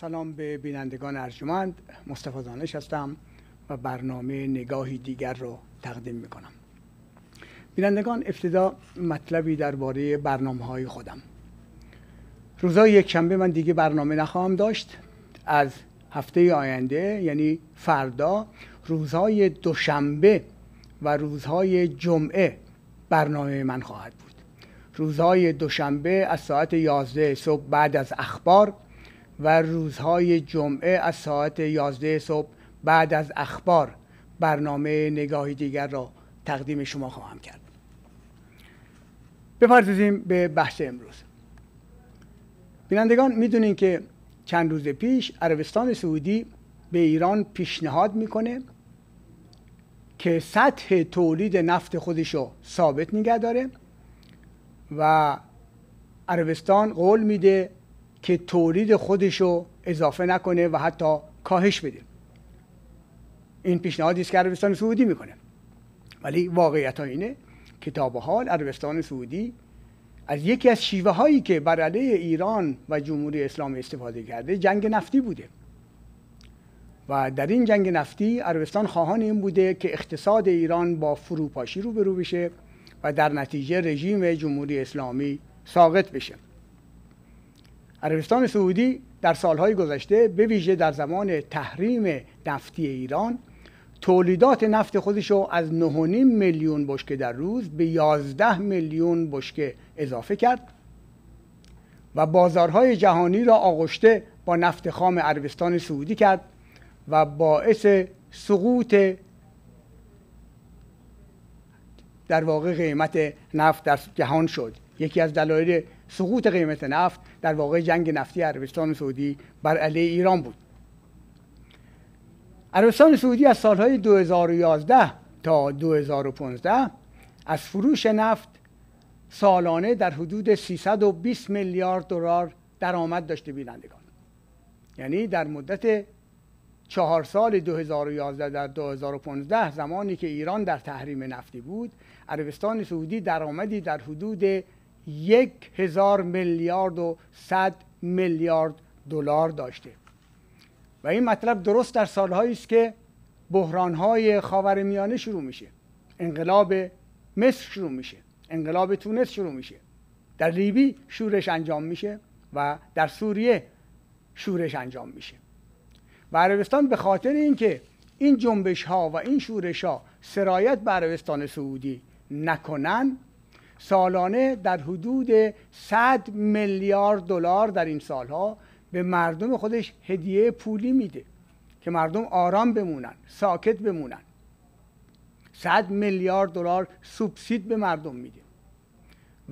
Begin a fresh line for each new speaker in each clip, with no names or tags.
سلام به بینندگان ارجمند مصطفی دانش هستم و برنامه نگاهی دیگر رو تقدیم میکنم بینندگان ابتدا مطلبی درباره برنامه های خودم روزای یکشنبه من دیگه برنامه نخواهم داشت از هفته آینده یعنی فردا روزهای دوشنبه و روزهای جمعه برنامه من خواهد بود روزهای دوشنبه از ساعت 11 صبح بعد از اخبار و روزهای جمعه از ساعت 11 صبح بعد از اخبار برنامه نگاهی دیگر را تقدیم شما خواهم کرد بپردازیم به بحث امروز بینندگان میدونین که چند روز پیش عربستان سعودی به ایران پیشنهاد میکنه که سطح تولید نفت خودش رو ثابت نگه داره و عربستان قول میده که تولید خودش رو اضافه نکنه و حتی کاهش بده این پیشنهادی است که عربستان سعودی میکنه ولی واقعیت اینه که تا به حال عربستان سعودی از یکی از شیوه هایی که بر علیه ایران و جمهوری اسلامی استفاده کرده جنگ نفتی بوده و در این جنگ نفتی عربستان خواهان این بوده که اقتصاد ایران با فروپاشی روبرو بشه و در نتیجه رژیم جمهوری اسلامی ساقط بشه عربستان سعودی در سالهای گذشته به ویژه در زمان تحریم نفتی ایران تولیدات نفت خودش رو از 9.5 میلیون بشکه در روز به 11 میلیون بشکه اضافه کرد و بازارهای جهانی را آغشته با نفت خام عربستان سعودی کرد و باعث سقوط در واقع قیمت نفت در جهان شد یکی از دلایل سقوط قیمت نفت در واقع جنگ نفتی عربستان سعودی بر علیه ایران بود عربستان سعودی از سالهای 2011 تا 2015 از فروش نفت سالانه در حدود 320 میلیارد دلار درآمد داشته بینندگان یعنی در مدت چهار سال 2011 در 2015 زمانی که ایران در تحریم نفتی بود عربستان سعودی درآمدی در حدود یک هزار میلیارد و صد میلیارد دلار داشته و این مطلب درست در سالهایی است که بحرانهای خاورمیانه شروع میشه انقلاب مصر شروع میشه انقلاب تونس شروع میشه در لیبی شورش انجام میشه و در سوریه شورش انجام میشه و عربستان به خاطر اینکه این جنبش ها و این شورش ها سرایت به عربستان سعودی نکنن سالانه در حدود 100 میلیارد دلار در این سالها به مردم خودش هدیه پولی میده که مردم آرام بمونن ساکت بمونن 100 میلیارد دلار سوبسید به مردم میده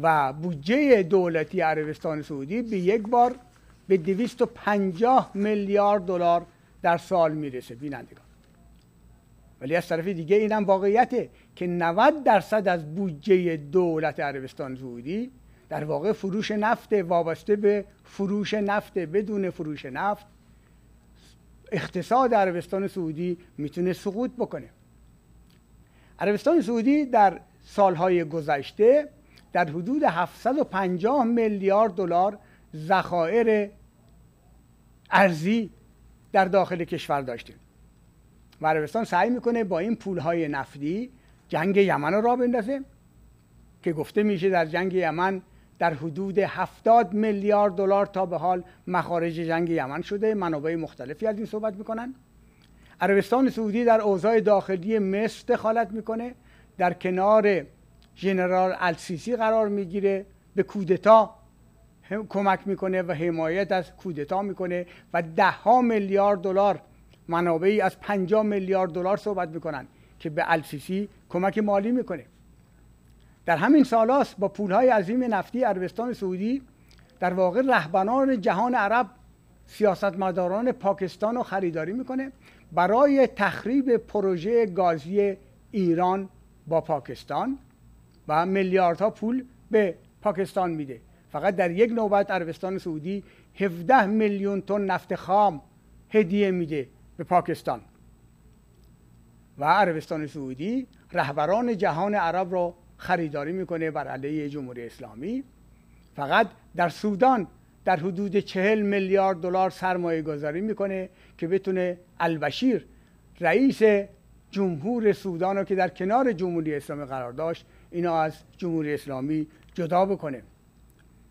و بودجه دولتی عربستان سعودی به یک بار به 250 میلیارد دلار در سال میرسه بینندگان ولی از طرف دیگه اینم واقعیته که 90 درصد از بودجه دولت عربستان سعودی در واقع فروش نفت وابسته به فروش نفت بدون فروش نفت اقتصاد عربستان سعودی میتونه سقوط بکنه عربستان سعودی در سالهای گذشته در حدود 750 میلیارد دلار ذخایر ارزی در داخل کشور داشته و عربستان سعی میکنه با این پولهای نفتی جنگ یمن رو را بندازه که گفته میشه در جنگ یمن در حدود 70 میلیارد دلار تا به حال مخارج جنگ یمن شده منابع مختلفی از این صحبت میکنن عربستان سعودی در اوضاع داخلی مصر دخالت میکنه در کنار جنرال السیسی قرار میگیره به کودتا کمک میکنه و حمایت از کودتا میکنه و ده ها میلیارد دلار منابعی از 50 میلیارد دلار صحبت میکنن که به السیسی کمک مالی میکنه در همین سالاس با پولهای عظیم نفتی عربستان سعودی در واقع رهبران جهان عرب سیاستمداران پاکستان رو خریداری میکنه برای تخریب پروژه گازی ایران با پاکستان و میلیاردها پول به پاکستان میده فقط در یک نوبت عربستان سعودی 17 میلیون تن نفت خام هدیه میده به پاکستان و عربستان سعودی رهبران جهان عرب را خریداری میکنه بر علیه جمهوری اسلامی فقط در سودان در حدود چهل میلیارد دلار سرمایه گذاری میکنه که بتونه البشیر رئیس جمهور سودان رو که در کنار جمهوری اسلامی قرار داشت اینا از جمهوری اسلامی جدا بکنه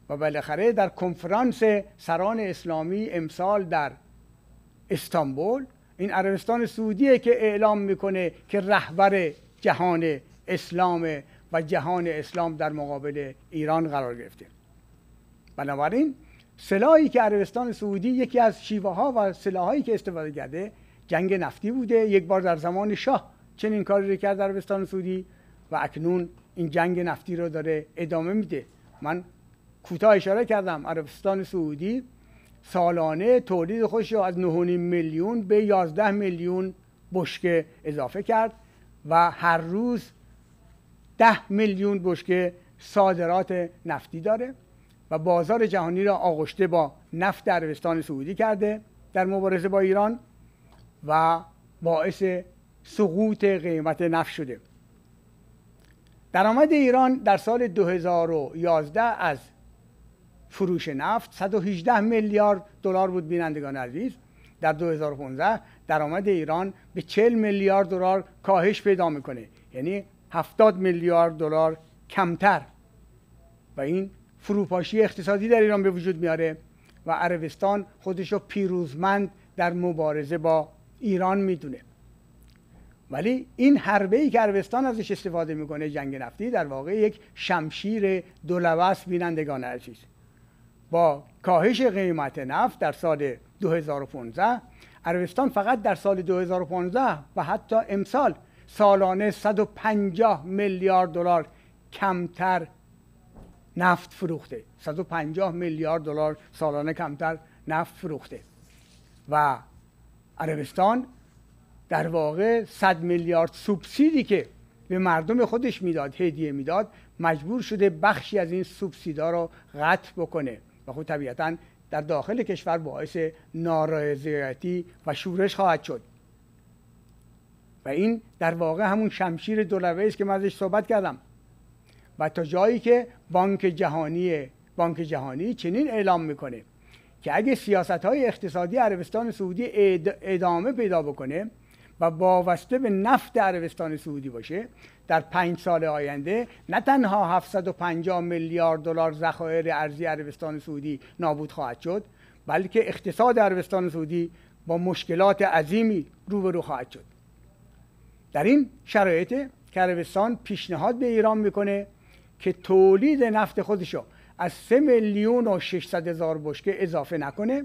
و بالاخره در کنفرانس سران اسلامی امسال در استانبول این عربستان سعودیه که اعلام میکنه که رهبر جهان اسلام و جهان اسلام در مقابل ایران قرار گرفته بنابراین سلاحی که عربستان سعودی یکی از شیوه ها و سلاحایی که استفاده کرده جنگ نفتی بوده یک بار در زمان شاه چنین کاری رو کرد عربستان سعودی و اکنون این جنگ نفتی رو داره ادامه میده من کوتاه اشاره کردم عربستان سعودی سالانه تولید خودش رو از 9.5 میلیون به 11 میلیون بشکه اضافه کرد و هر روز 10 میلیون بشکه صادرات نفتی داره و بازار جهانی را آغشته با نفت در عربستان سعودی کرده در مبارزه با ایران و باعث سقوط قیمت نفت شده درآمد ایران در سال 2011 از فروش نفت 118 میلیارد دلار بود بینندگان عزیز در 2015 درآمد ایران به 40 میلیارد دلار کاهش پیدا میکنه یعنی 70 میلیارد دلار کمتر و این فروپاشی اقتصادی در ایران به وجود میاره و عربستان خودش رو پیروزمند در مبارزه با ایران میدونه ولی این حربه ای که عربستان ازش استفاده میکنه جنگ نفتی در واقع یک شمشیر دولوست بینندگان عزیز با کاهش قیمت نفت در سال 2015 عربستان فقط در سال 2015 و حتی امسال سالانه 150 میلیارد دلار کمتر نفت فروخته 150 میلیارد دلار سالانه کمتر نفت فروخته و عربستان در واقع 100 میلیارد سوبسیدی که به مردم خودش میداد هدیه میداد مجبور شده بخشی از این سوبسیدا رو قطع بکنه و خب طبیعتا در داخل کشور باعث نارضایتی و شورش خواهد شد و این در واقع همون شمشیر دولوه است که من ازش صحبت کردم و تا جایی که بانک جهانی بانک جهانی چنین اعلام میکنه که اگه سیاست های اقتصادی عربستان سعودی ادامه پیدا بکنه و وابسته به نفت عربستان سعودی باشه در پنج سال آینده نه تنها 750 میلیارد دلار ذخایر ارزی عربستان سعودی نابود خواهد شد بلکه اقتصاد عربستان سعودی با مشکلات عظیمی روبرو خواهد شد در این شرایط که عربستان پیشنهاد به ایران میکنه که تولید نفت را از 3 میلیون و 600 هزار بشکه اضافه نکنه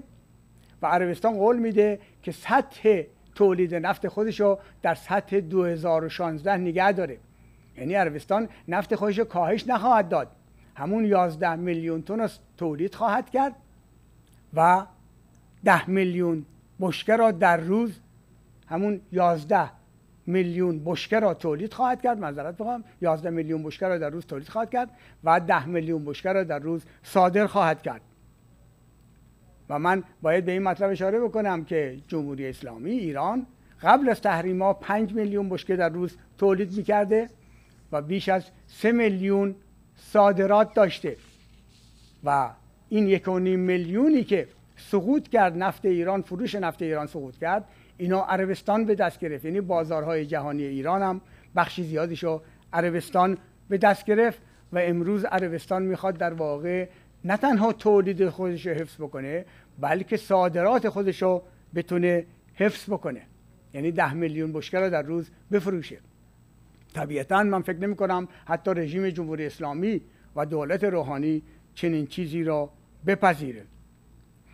و عربستان قول میده که سطح تولید نفت خودش رو در سطح 2016 نگه داره یعنی عربستان نفت خودش رو کاهش نخواهد داد همون 11 میلیون تن تولید خواهد کرد و 10 میلیون بشکه را در روز همون 11 میلیون بشکه را تولید خواهد کرد معذرت بخوام 11 میلیون بشکه را در روز تولید خواهد کرد و 10 میلیون بشکه را در روز صادر خواهد کرد و من باید به این مطلب اشاره بکنم که جمهوری اسلامی ایران قبل از تحریما 5 میلیون بشکه در روز تولید میکرده و بیش از سه میلیون صادرات داشته و این یک میلیونی که سقوط کرد نفت ایران فروش نفت ایران سقوط کرد اینا عربستان به دست گرفت یعنی بازارهای جهانی ایران هم بخش زیادیشو عربستان به دست گرفت و امروز عربستان میخواد در واقع نه تنها تولید خودش رو حفظ بکنه بلکه صادرات خودش رو بتونه حفظ بکنه یعنی ده میلیون بشکه رو در روز بفروشه طبیعتا من فکر نمی کنم حتی رژیم جمهوری اسلامی و دولت روحانی چنین چیزی را بپذیره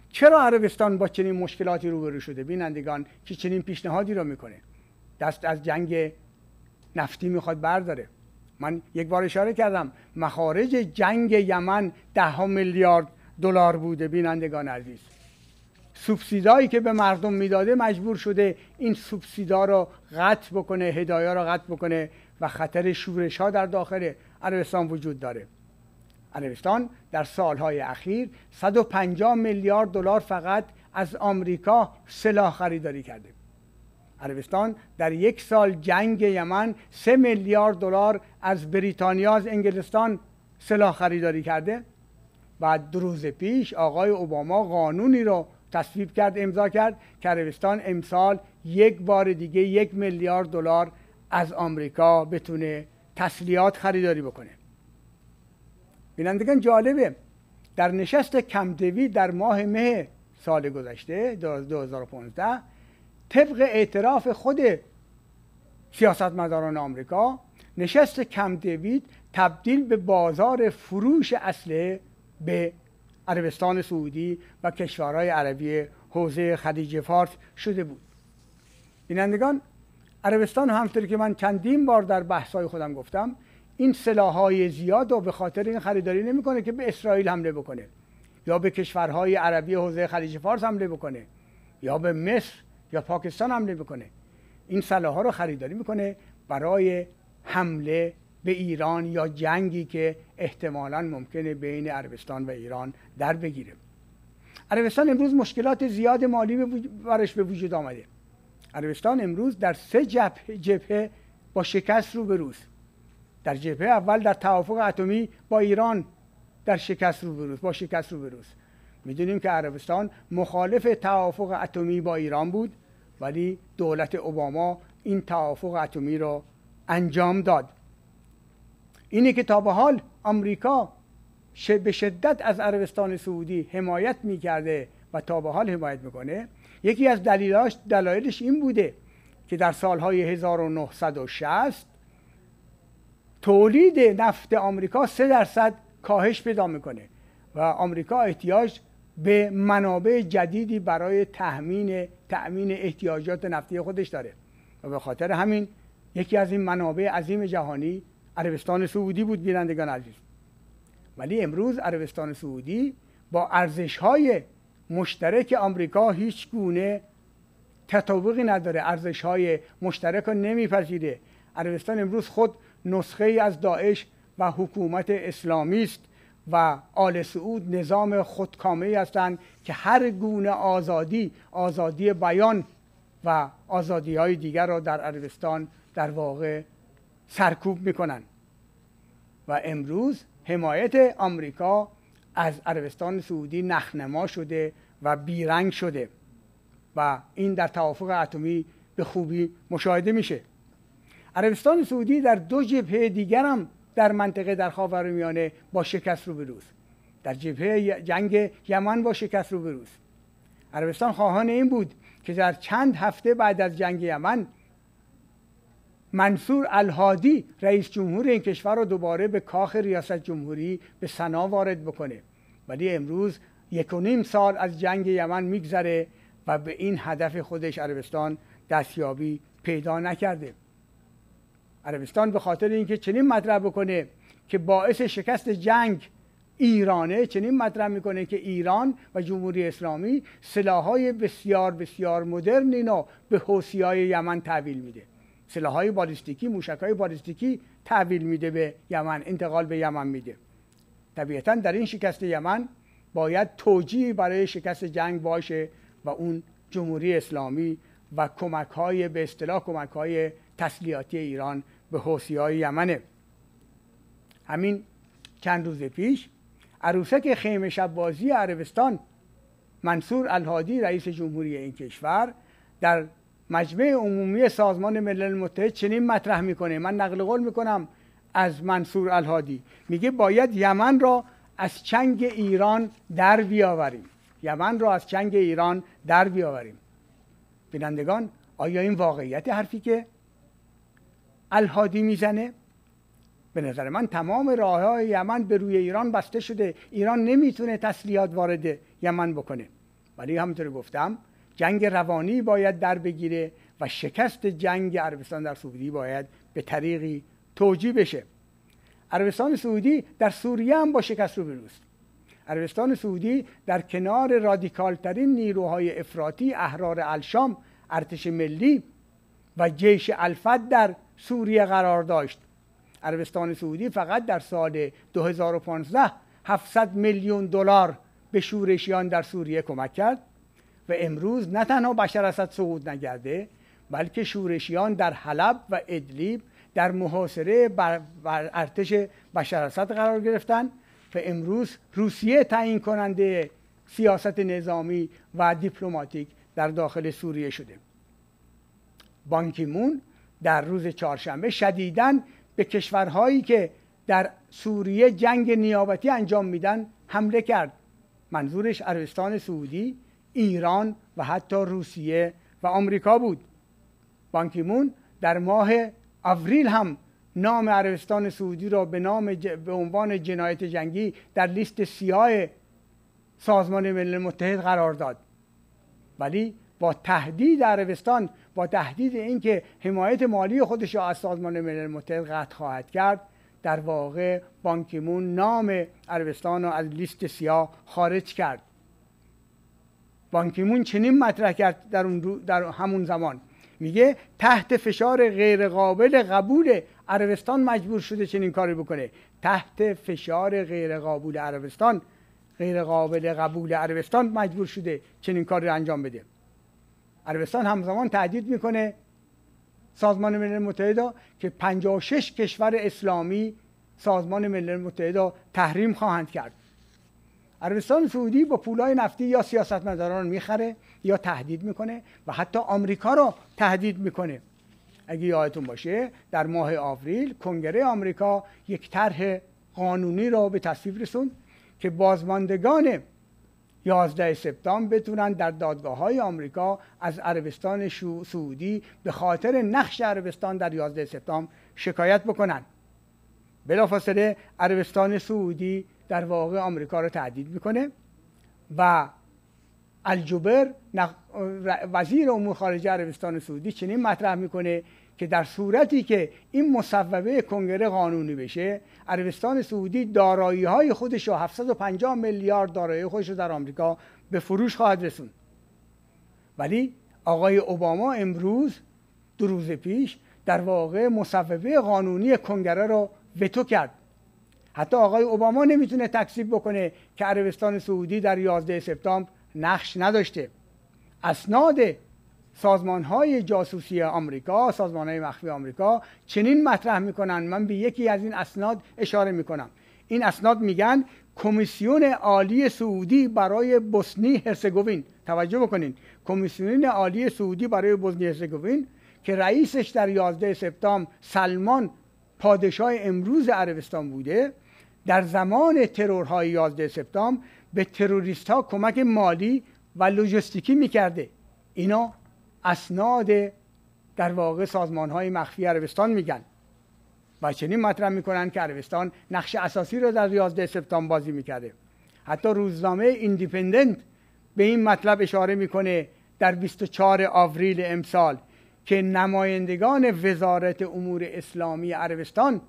چرا عربستان با چنین مشکلاتی روبرو شده بینندگان که چنین پیشنهادی را میکنه دست از جنگ نفتی میخواد برداره من یک بار اشاره کردم مخارج جنگ یمن ده میلیارد دلار بوده بینندگان عزیز سوبسیدایی که به مردم میداده مجبور شده این سوبسیدا رو قطع بکنه هدایا رو قطع بکنه و خطر شورش ها در داخل عربستان وجود داره عربستان در سالهای اخیر 150 میلیارد دلار فقط از آمریکا سلاح خریداری کرده عربستان در یک سال جنگ یمن سه میلیارد دلار از بریتانیا از انگلستان سلاح خریداری کرده و دو روز پیش آقای اوباما قانونی رو تصویب کرد امضا کرد که عربستان امسال یک بار دیگه یک میلیارد دلار از آمریکا بتونه تسلیحات خریداری بکنه بینندگان جالبه در نشست کمدوی در ماه مه سال گذشته 2015 طبق اعتراف خود سیاستمداران آمریکا نشست کم دیوید تبدیل به بازار فروش اصله به عربستان سعودی و کشورهای عربی حوزه خلیج فارس شده بود بینندگان عربستان همطور که من چندین بار در بحث‌های خودم گفتم این سلاح‌های زیاد و به خاطر این خریداری نمیکنه که به اسرائیل حمله بکنه یا به کشورهای عربی حوزه خلیج فارس حمله بکنه یا به مصر یا پاکستان حمله بکنه این سلاح ها رو خریداری میکنه برای حمله به ایران یا جنگی که احتمالا ممکنه بین عربستان و ایران در بگیره عربستان امروز مشکلات زیاد مالی برش به وجود آمده عربستان امروز در سه جبهه, جبهه با شکست روبروست در جبهه اول در توافق اتمی با ایران در شکست روز با شکست روبروست میدونیم که عربستان مخالف توافق اتمی با ایران بود ولی دولت اوباما این توافق اتمی را انجام داد اینه که تا به حال آمریکا به شدت از عربستان سعودی حمایت میکرده و تا به حال حمایت میکنه یکی از دلایلش این بوده که در سالهای 1960 تولید نفت آمریکا 3 درصد کاهش پیدا میکنه و آمریکا احتیاج به منابع جدیدی برای تأمین تأمین احتیاجات نفتی خودش داره و به خاطر همین یکی از این منابع عظیم جهانی عربستان سعودی بود بینندگان عزیز ولی امروز عربستان سعودی با ارزش های مشترک آمریکا هیچ گونه تطابقی نداره ارزش های مشترک رو نمیپذیره عربستان امروز خود نسخه ای از داعش و حکومت اسلامی است و آل سعود نظام خودکامه هستند که هر گونه آزادی آزادی بیان و آزادی های دیگر را در عربستان در واقع سرکوب میکنن و امروز حمایت آمریکا از عربستان سعودی نخنما شده و بیرنگ شده و این در توافق اتمی به خوبی مشاهده میشه عربستان سعودی در دو جبهه دیگر هم در منطقه در میانه با شکست روبروس در جبهه جنگ یمن با شکست روبروس عربستان خواهان این بود که در چند هفته بعد از جنگ یمن منصور الهادی رئیس جمهور این کشور رو دوباره به کاخ ریاست جمهوری به سنا وارد بکنه ولی امروز یک و نیم سال از جنگ یمن میگذره و به این هدف خودش عربستان دستیابی پیدا نکرده عربستان به خاطر اینکه چنین مطرح بکنه که باعث شکست جنگ ایرانه چنین مطرح میکنه که ایران و جمهوری اسلامی سلاحهای بسیار بسیار مدرن به حوسی های یمن تحویل میده سلاحهای بالستیکی موشک های بالستیکی تحویل میده به یمن انتقال به یمن میده طبیعتا در این شکست یمن باید توجیه برای شکست جنگ باشه و اون جمهوری اسلامی و کمک های به اصطلاح کمک تسلیحاتی ایران به حوسی های یمنه همین چند روز پیش عروسک خیمه شبازی عربستان منصور الهادی رئیس جمهوری این کشور در مجمع عمومی سازمان ملل متحد چنین مطرح میکنه من نقل قول میکنم از منصور الهادی میگه باید یمن را از چنگ ایران در بیاوریم یمن را از چنگ ایران در بیاوریم بینندگان آیا این واقعیت حرفی که الهادی میزنه به نظر من تمام راه های یمن به روی ایران بسته شده ایران نمیتونه تسلیحات وارد یمن بکنه ولی همونطور گفتم جنگ روانی باید در بگیره و شکست جنگ عربستان در سعودی باید به طریقی توجیه بشه عربستان سعودی در سوریه هم با شکست بروست عربستان سعودی در کنار رادیکالترین نیروهای افراطی احرار الشام ارتش ملی و جیش الفد در سوریه قرار داشت عربستان سعودی فقط در سال 2015 700 میلیون دلار به شورشیان در سوریه کمک کرد و امروز نه تنها بشر اسد سقوط نکرده بلکه شورشیان در حلب و ادلیب در محاصره بر, ارتش بشر اسد قرار گرفتند و امروز روسیه تعیین کننده سیاست نظامی و دیپلماتیک در داخل سوریه شده بانکیمون در روز چهارشنبه شدیدن به کشورهایی که در سوریه جنگ نیابتی انجام میدن حمله کرد منظورش عربستان سعودی ایران و حتی روسیه و آمریکا بود بانکیمون در ماه آوریل هم نام عربستان سعودی را به, نام به عنوان جنایت جنگی در لیست سیاه سازمان ملل متحد قرار داد ولی با تهدید عربستان با تهدید اینکه حمایت مالی خودش را از سازمان ملل متحد قطع خواهد کرد در واقع بانکیمون نام عربستان را از لیست سیاه خارج کرد بانکیمون چنین مطرح کرد در, اون در همون زمان میگه تحت فشار غیرقابل قبول عربستان مجبور شده چنین کاری بکنه تحت فشار غیرقابل عربستان غیرقابل قبول عربستان مجبور شده چنین کاری انجام بده عربستان همزمان تهدید میکنه سازمان ملل متحد که 56 کشور اسلامی سازمان ملل متحد تحریم خواهند کرد عربستان سعودی با پولای نفتی یا سیاستمداران میخره یا تهدید میکنه و حتی آمریکا رو تهدید میکنه اگه یادتون باشه در ماه آوریل کنگره آمریکا یک طرح قانونی را به تصویب رسوند که بازماندگان 11 سپتامبر بتونن در دادگاه های آمریکا از عربستان سعودی به خاطر نقش عربستان در 11 سپتامبر شکایت بکنن بلافاصله عربستان سعودی در واقع آمریکا رو تهدید میکنه و الجبر وزیر امور خارجه عربستان سعودی چنین مطرح میکنه که در صورتی که این مصوبه کنگره قانونی بشه عربستان سعودی دارایی های خودش 750 میلیارد دارایی خودش رو در آمریکا به فروش خواهد رسوند ولی آقای اوباما امروز دو روز پیش در واقع مصوبه قانونی کنگره رو وتو کرد حتی آقای اوباما نمیتونه تکذیب بکنه که عربستان سعودی در 11 سپتامبر نقش نداشته اسناد سازمان های جاسوسی آمریکا سازمان های مخفی آمریکا چنین مطرح میکنن من به یکی از این اسناد اشاره میکنم این اسناد میگن کمیسیون عالی سعودی برای بوسنی هرسگوین توجه بکنین کمیسیون عالی سعودی برای بوسنی هرسگوین که رئیسش در 11 سپتامبر سلمان پادشاه امروز عربستان بوده در زمان ترورهای 11 سپتامبر به تروریست ها کمک مالی و لوجستیکی میکرده اینا اسناد در واقع سازمان های مخفی عربستان میگن و چنین مطرح میکنن که عربستان نقش اساسی را در 11 سپتامبر بازی میکرده حتی روزنامه ایندیپندنت به این مطلب اشاره میکنه در 24 آوریل امسال که نمایندگان وزارت امور اسلامی عربستان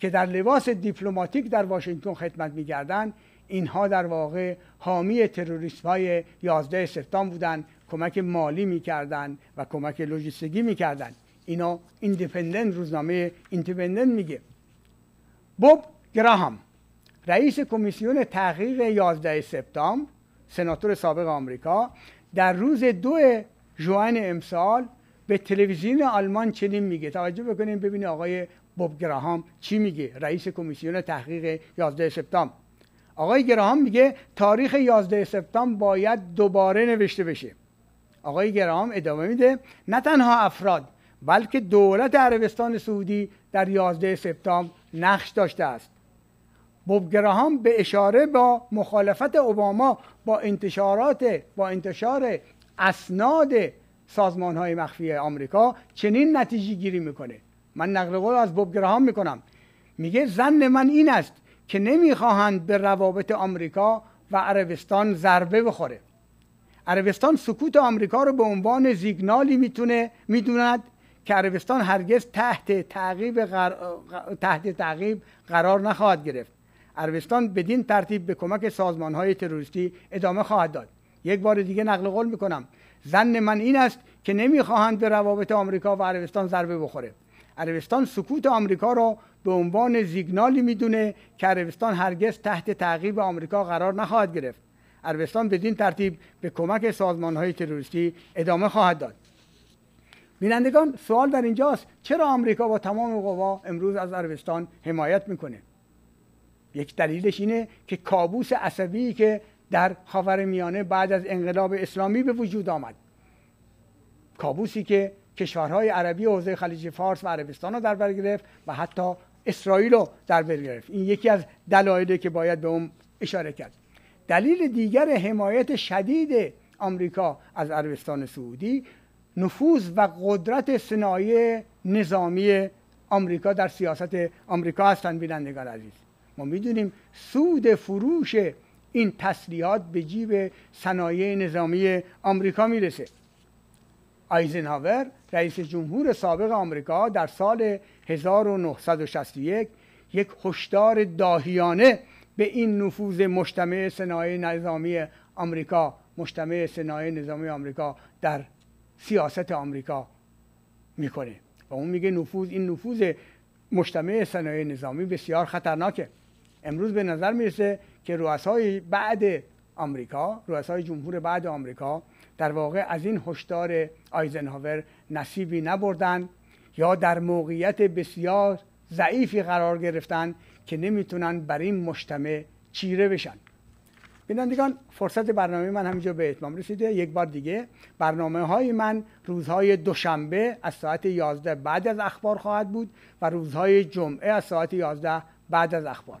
که در لباس دیپلماتیک در واشنگتن خدمت میگردن اینها در واقع حامی تروریست های 11 سپتامبر بودن کمک مالی میکردن و کمک لوجستیکی میکردن اینا ایندیپندنت روزنامه ایندیپندنت میگه بوب گراهام رئیس کمیسیون تحقیق 11 سپتامبر سناتور سابق آمریکا در روز دو جوان امسال به تلویزیون آلمان چنین میگه توجه بکنیم ببینید آقای بوب گراهام چی میگه رئیس کمیسیون تحقیق 11 سپتامبر آقای گراهام میگه تاریخ 11 سپتامبر باید دوباره نوشته بشه آقای گراهام ادامه میده نه تنها افراد بلکه دولت عربستان سعودی در 11 سپتامبر نقش داشته است بوب گراهام به اشاره با مخالفت اوباما با انتشارات با انتشار اسناد سازمان های مخفی آمریکا چنین نتیجه گیری میکنه من نقل قول از بوب گراهام میکنم میگه زن من این است که نمیخواهند به روابط آمریکا و عربستان ضربه بخوره عربستان سکوت آمریکا رو به عنوان زیگنالی میتونه میدوند که عربستان هرگز تحت تعقیب تحت تعقیب قرار نخواهد گرفت عربستان بدین ترتیب به کمک سازمان های تروریستی ادامه خواهد داد یک بار دیگه نقل قول میکنم زن من این است که نمیخواهند به روابط آمریکا و عربستان ضربه بخوره عربستان سکوت آمریکا را به عنوان زیگنالی میدونه که عربستان هرگز تحت تعقیب آمریکا قرار نخواهد گرفت عربستان بدین ترتیب به کمک سازمان های تروریستی ادامه خواهد داد بینندگان سوال در اینجاست چرا آمریکا با تمام قوا امروز از عربستان حمایت میکنه یک دلیلش اینه که کابوس عصبی که در خاورمیانه بعد از انقلاب اسلامی به وجود آمد کابوسی که کشورهای عربی حوزه خلیج فارس و عربستان رو در بر گرفت و حتی اسرائیل رو در بر گرفت این یکی از دلایلی که باید به اون اشاره کرد دلیل دیگر حمایت شدید آمریکا از عربستان سعودی نفوذ و قدرت صنایع نظامی آمریکا در سیاست آمریکا هستند بینندگان عزیز ما میدونیم سود فروش این تسلیحات به جیب صنایع نظامی آمریکا میرسه آیزنهاور رئیس جمهور سابق آمریکا در سال 1961 یک هشدار داهیانه به این نفوذ مجتمع صنایع نظامی آمریکا مجتمع صنایع نظامی آمریکا در سیاست آمریکا میکنه و اون میگه نفوذ این نفوذ مجتمع صنایع نظامی بسیار خطرناکه امروز به نظر میرسه که رؤسای بعد آمریکا رؤسای جمهور بعد آمریکا در واقع از این هشدار آیزنهاور نصیبی نبردن یا در موقعیت بسیار ضعیفی قرار گرفتن که نمیتونن بر این مجتمع چیره بشن بینندگان فرصت برنامه من همینجا به اتمام رسیده یک بار دیگه برنامه های من روزهای دوشنبه از ساعت 11 بعد از اخبار خواهد بود و روزهای جمعه از ساعت 11 بعد از اخبار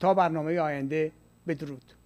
تا برنامه آینده بدرود